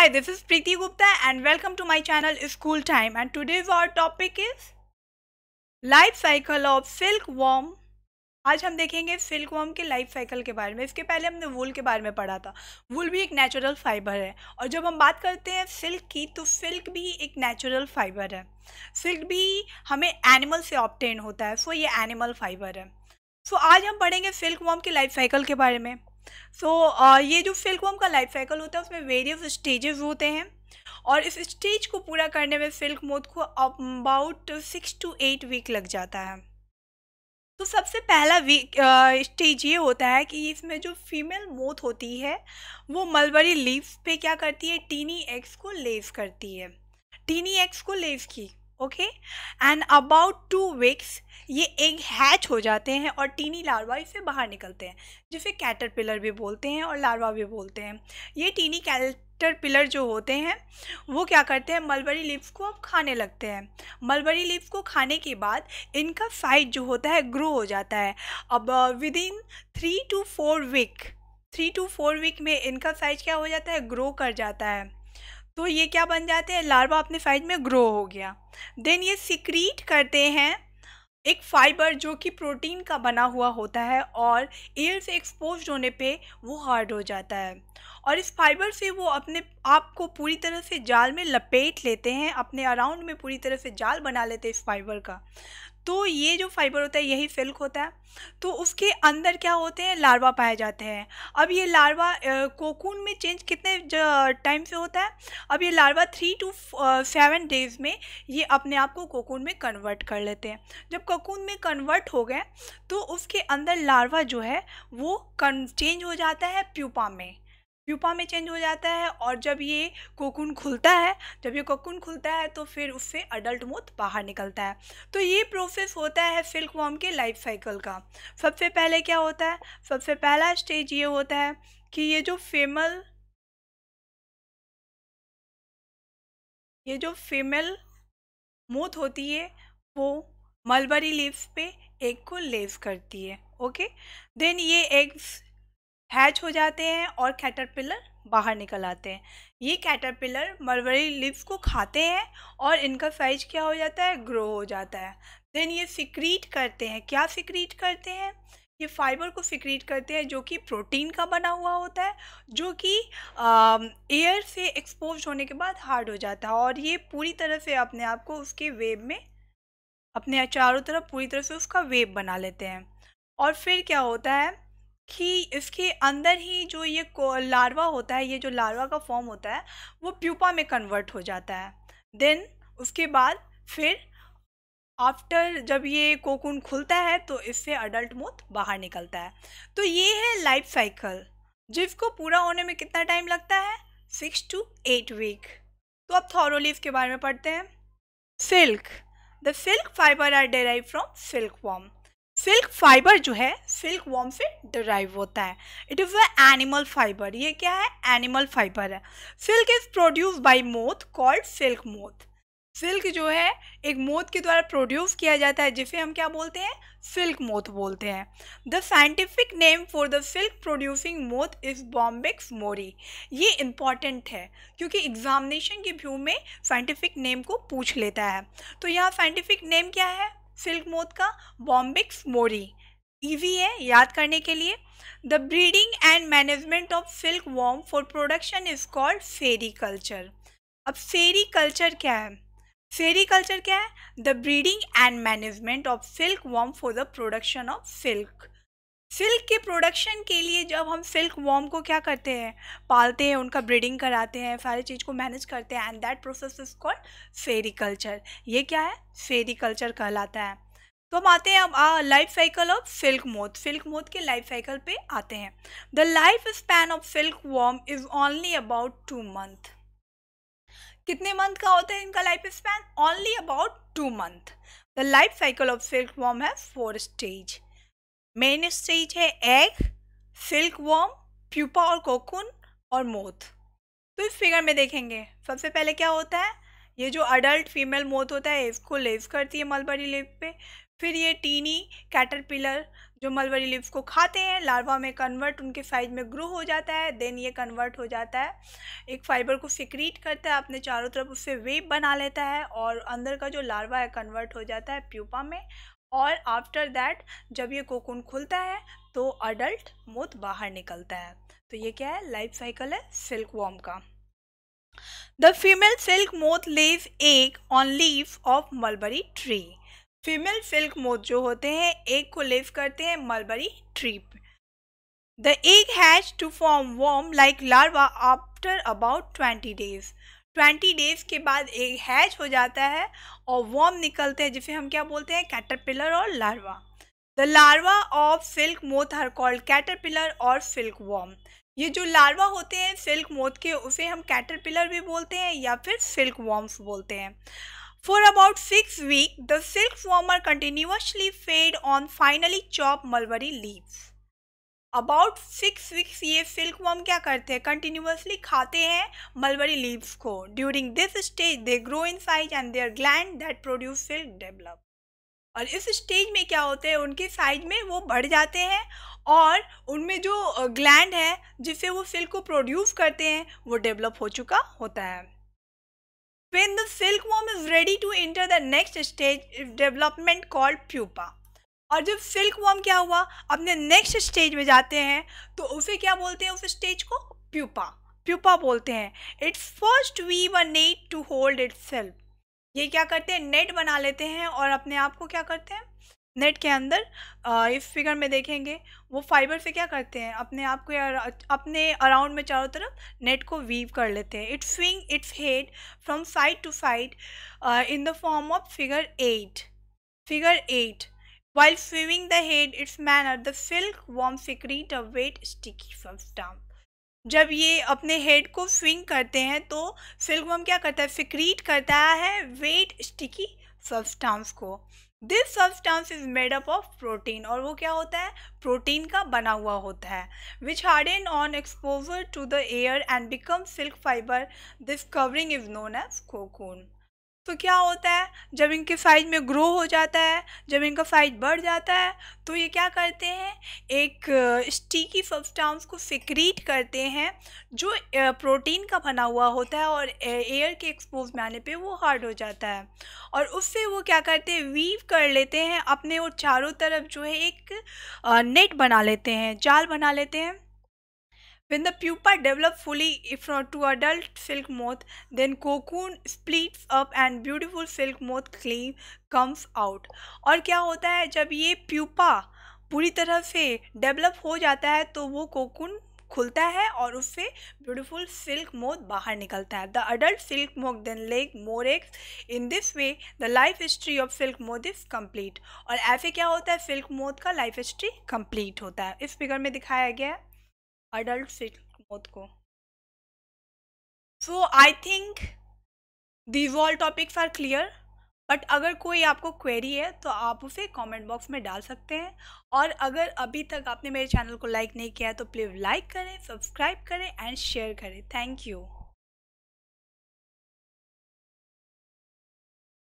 Hi, this is Preeti Gupta and welcome to my channel School Time and today's our topic is life cycle of silk आज हम देखेंगे silk के life cycle के बारे में इसके पहले हमने वूल के बारे में पढ़ा था वूल भी एक नेचुरल फाइबर है और जब हम बात करते हैं सिल्क की तो सिल्क भी एक नेचुरल फाइबर है सिल्क भी हमें एनिमल से ऑप्टेन होता है सो ये एनिमल फाइबर है सो आज हम पढ़ेंगे सिल्क वॉर्म के लाइफ साइकिल के बारे में सो तो, so, ये जो फिलकॉम का लाइफ साइकिल होता है उसमें वेरियस स्टेजेस होते हैं और इस स्टेज को पूरा करने में सिल्क मोथ को about six to eight week लग जाता है तो सबसे पहला वीक स्टेज ये होता है कि इसमें जो फीमेल मोथ होती है वो मलबरी लीव्स पे क्या करती है टीनी एग्स को लेस करती है टीनी एग्स को लेस की okay and about two weeks ये एग हैच हो जाते हैं और टीनी लार्वा इससे बाहर निकलते हैं जिसे कैटरपिलर भी बोलते हैं और लार्वा भी बोलते हैं ये टीनी कैटरपिलर जो होते हैं वो क्या करते हैं मलबरी लीव्स को अब खाने लगते हैं मलबरी लीव्स को खाने के बाद इनका साइज जो होता है ग्रो हो जाता है अब within three to four week three to four week में इनका साइज क्या हो जाता है ग्रो कर जाता है तो ये क्या बन जाते हैं लार्वा अपने साइज में ग्रो हो गया देन ये सिक्रीट करते हैं एक फाइबर जो कि प्रोटीन का बना हुआ होता है और एयर से एक्सपोज होने पे वो हार्ड हो जाता है और इस फाइबर से वो अपने आप को पूरी तरह से जाल में लपेट लेते हैं अपने अराउंड में पूरी तरह से जाल बना लेते हैं इस फाइबर का तो ये जो फाइबर होता है यही सिल्क होता है तो उसके अंदर क्या होते हैं लार्वा पाए जाते हैं अब ये लार्वा कोकून में चेंज कितने टाइम से होता है अब ये larva three to seven days में ये अपने आप को कोकून में कन्वर्ट कर लेते हैं जब कोकून में कन्वर्ट हो गए तो उसके अंदर लार्वा जो है वो चेंज हो जाता है प्यूपा में प्यूपा में चेंज हो जाता है और जब ये कोकुन खुलता है जब ये कोकुन खुलता है तो फिर उससे अडल्ट मोथ बाहर निकलता है तो ये प्रोसेस होता है सिल्क वॉम के लाइफ साइकिल का सबसे पहले क्या होता है सबसे पहला स्टेज ये होता है कि ये जो फेमल ये जो फीमेल मोथ होती है वो मलबरी लीव्स पे एग को लेव करती है ओके देन ये एग्स हैच हो जाते हैं और कैटरपिलर बाहर निकल आते हैं ये कैटरपिलर मरवरी लिप्स को खाते हैं और इनका साइज क्या हो जाता है ग्रो हो जाता है देन ये सिक्रीट करते हैं क्या सिक्रीट करते हैं ये फाइबर को सिक्रीट करते हैं जो कि प्रोटीन का बना हुआ होता है जो कि एयर से एक्सपोज होने के बाद हार्ड हो जाता है और ये पूरी तरह से अपने आप को उसके वेब में अपने चारों तरफ पूरी तरह से उसका वेब बना लेते हैं और फिर क्या होता है कि इसके अंदर ही जो ये लार्वा होता है ये जो लार्वा का फॉर्म होता है वो प्यूपा में कन्वर्ट हो जाता है देन उसके बाद फिर आफ्टर जब ये कोकुन खुलता है तो इससे अडल्ट मोथ बाहर निकलता है तो ये है लाइफ साइकिल जिसको पूरा होने में कितना टाइम लगता है सिक्स टू एट वीक तो अब थॉरोली इसके बारे में पढ़ते हैं silk the silk fibre are derive from silk worm silk fibre जो है सिल्क वॉम से डराइव होता है it is a animal fibre ये क्या है एनिमल फाइबर है silk is produce by moth called silk moth silk जो है एक मोथ के द्वारा प्रोड्यूस किया जाता है जिसे हम क्या बोलते हैं सिल्क मोथ बोलते हैं the scientific name for the silk producing moth is Bombyx mori ये इंपॉर्टेंट है क्योंकि एग्जामिनेशन के व्यू में साइंटिफिक नेम को पूछ लेता है तो यहाँ साइंटिफिक नेम क्या है सिल्क मोथ का बॉम्बिक्स मोरी ईवी है याद करने के लिए the breeding and management of silk worm for production is called sericulture अब फेरी कल्चर क्या है फेरी कल्चर क्या है the breeding and management of silk worm for the production of silk silk के प्रोडक्शन के लिए जब हम सिल्क वॉर्म को क्या करते हैं पालते हैं उनका ब्रीडिंग कराते हैं सारी चीज़ को मैनेज करते हैं and that process is called sericulture ये क्या है फेरिकल्चर कहलाता है तो हम आते हैं अब life cycle of silk moth silk moth के लाइफ साइकिल पे आते हैं the life span of silk worm is only about two month कितने मंथ का होता है इनका life span only about two month the life cycle of silk worm है फोर स्टेज मेन स्टेज है एग सिल्क वॉर्म प्यूपा और cocoon और moth तो इस फिगर में देखेंगे सबसे पहले क्या होता है ये जो अडल्ट फीमेल मोथ होता है इसको लेस करती है मलबरी लिप पे फिर ये टीनी कैटरपिलर जो मलबरी लिप्स को खाते हैं लार्वा में कन्वर्ट उनके साइज में ग्रो हो जाता है देन ये कन्वर्ट हो जाता है एक फाइबर को सिक्रीट करता है अपने चारों तरफ उससे वेब बना लेता है और अंदर का जो लार्वा है कन्वर्ट हो जाता है प्यूपा में और आफ्टर दैट जब ये कोकुन खुलता है तो अडल्ट मोत बाहर निकलता है तो ये क्या है लाइफ साइकिल है सिल्क वॉर्म का the female silk moth lays egg on leave of mulberry tree female silk moth जो होते हैं एक को लेव करते हैं mulberry tree the egg has to form worm like larva after about twenty days twenty days के बाद एक hatch हो जाता है और वॉर्म निकलते हैं जिसे हम क्या बोलते हैं कैटरपिलर और larva the larva of silk moth are called caterpillar और सिल्क वॉर्म ये जो लार्वा होते हैं सिल्क मोथ के उसे हम कैटरपिलर भी बोलते हैं या फिर सिल्क वॉर्म्स बोलते हैं for about six week the silk silkwormer continuously fed on finely chop mulberry leaves about six weeks ये सिल्क वर्म क्या करते हैं कंटिन्यूसली खाते हैं मलबरी लीव्स को during this stage they grow in size and their gland that produce silk develop और इस stage में क्या होते हैं उनके साइज में वो बढ़ जाते हैं और उनमें जो ग्लैंड है जिससे वो सिल्क को प्रोड्यूस करते हैं वो डेवलप हो चुका होता है when the silk worm is ready to enter the next stage development called pupa और जब सिल्क वॉर्म क्या हुआ अपने नेक्स्ट स्टेज में जाते हैं तो उसे क्या बोलते हैं उस स्टेज को प्यूपा प्यूपा बोलते हैं its first weave net to hold itself ये क्या करते हैं नेट बना लेते हैं और अपने आप को क्या करते हैं नेट के अंदर इस फिगर में देखेंगे वो फाइबर से क्या करते हैं अपने आप को अपने अराउंड में चारों तरफ नेट को वीव कर लेते हैं it swing its head from side to side in the form of figure eight figure eight While swimming the head its manner, the silk worm secrete a wet sticky substance. जब ये अपने head को swing करते हैं तो silk worm क्या करता है सिक्रीट करता है वेट स्टिकी सब्सटेंस को this substance is made up of protein और वो क्या होता है प्रोटीन का बना हुआ होता है which harden on exposure to the air and become silk fibre this covering is known as cocoon तो क्या होता है जब इनके साइज में ग्रो हो जाता है जब इनका साइज बढ़ जाता है तो ये क्या करते हैं एक स्टिकी सब्सटेंस को सिक्रीट करते हैं जो प्रोटीन का बना हुआ होता है और एयर के एक्सपोज में आने पे वो हार्ड हो जाता है और उससे वो क्या करते हैं वीव कर लेते हैं अपने और चारों तरफ जो है एक नेट बना लेते हैं जाल बना लेते हैं When the pupa develop fully to adult silk moth, then cocoon splits up and beautiful silk moth clay comes out. और क्या होता है जब ये प्यूपा पूरी तरह से डेवलप हो जाता है तो वो कोकुन खुलता है और उससे ब्यूटीफुल सिल्क मोथ बाहर निकलता है the adult silk moth then lay more eggs in this way the life history of silk moth is complete और ऐसे क्या होता है सिल्क मोथ का लाइफ हिस्ट्री कम्प्लीट होता है इस फिगर में दिखाया गया है अडल्ट स्विच को so I think these all topics are clear but अगर कोई आपको क्वेरी है तो आप उसे कमेंट बॉक्स में डाल सकते हैं और अगर अभी तक आपने मेरे चैनल को लाइक नहीं किया है तो प्लीज़ लाइक करें सब्सक्राइब करें एंड शेयर करें थैंक यू